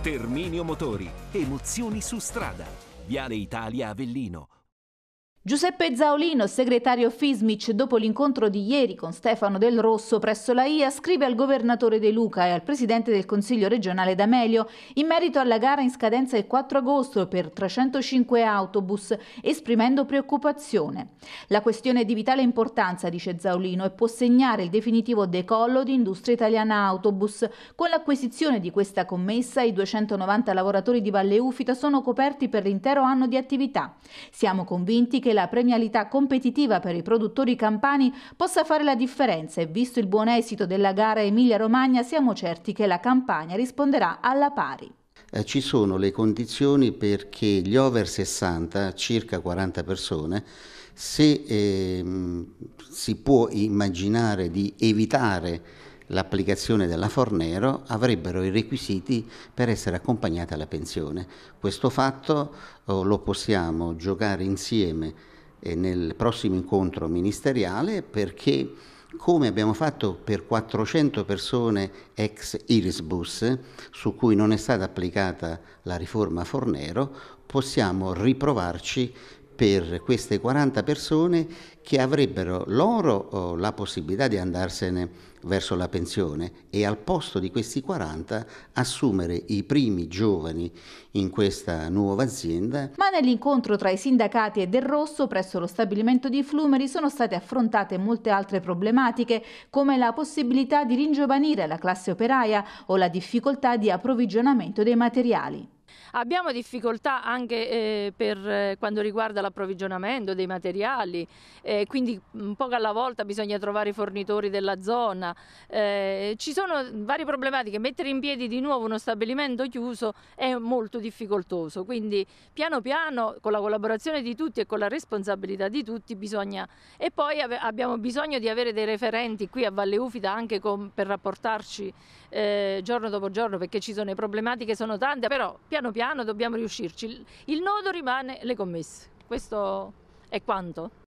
Terminio Motori. Emozioni su strada. Viale Italia Avellino Giuseppe Zaolino, segretario Fismic, dopo l'incontro di ieri con Stefano Del Rosso presso la IA, scrive al governatore De Luca e al presidente del Consiglio regionale D'Amelio in merito alla gara in scadenza il 4 agosto per 305 autobus, esprimendo preoccupazione. La questione è di vitale importanza, dice Zaolino, e può segnare il definitivo decollo di Industria Italiana Autobus. Con l'acquisizione di questa commessa, i 290 lavoratori di Valle Ufita sono coperti per l'intero anno di attività. Siamo convinti che che la premialità competitiva per i produttori campani possa fare la differenza e visto il buon esito della gara Emilia-Romagna siamo certi che la campagna risponderà alla pari eh, ci sono le condizioni perché gli over 60, circa 40 persone, se eh, si può immaginare di evitare l'applicazione della Fornero avrebbero i requisiti per essere accompagnate alla pensione. Questo fatto oh, lo possiamo giocare insieme eh, nel prossimo incontro ministeriale perché come abbiamo fatto per 400 persone ex Irisbus, su cui non è stata applicata la riforma Fornero, possiamo riprovarci per queste 40 persone che avrebbero loro oh, la possibilità di andarsene verso la pensione e al posto di questi 40 assumere i primi giovani in questa nuova azienda. Ma nell'incontro tra i sindacati e Del Rosso presso lo stabilimento di Flumeri sono state affrontate molte altre problematiche come la possibilità di ringiovanire la classe operaia o la difficoltà di approvvigionamento dei materiali. Abbiamo difficoltà anche eh, per eh, quanto riguarda l'approvvigionamento dei materiali, eh, quindi un poco alla volta bisogna trovare i fornitori della zona. Eh, ci sono varie problematiche, mettere in piedi di nuovo uno stabilimento chiuso è molto difficoltoso, quindi piano piano con la collaborazione di tutti e con la responsabilità di tutti bisogna... E poi abbiamo bisogno di avere dei referenti qui a Valle Ufida anche con, per rapportarci eh, giorno dopo giorno perché ci sono, le problematiche sono tante, però piano piano piano dobbiamo riuscirci. Il nodo rimane le commesse, questo è quanto.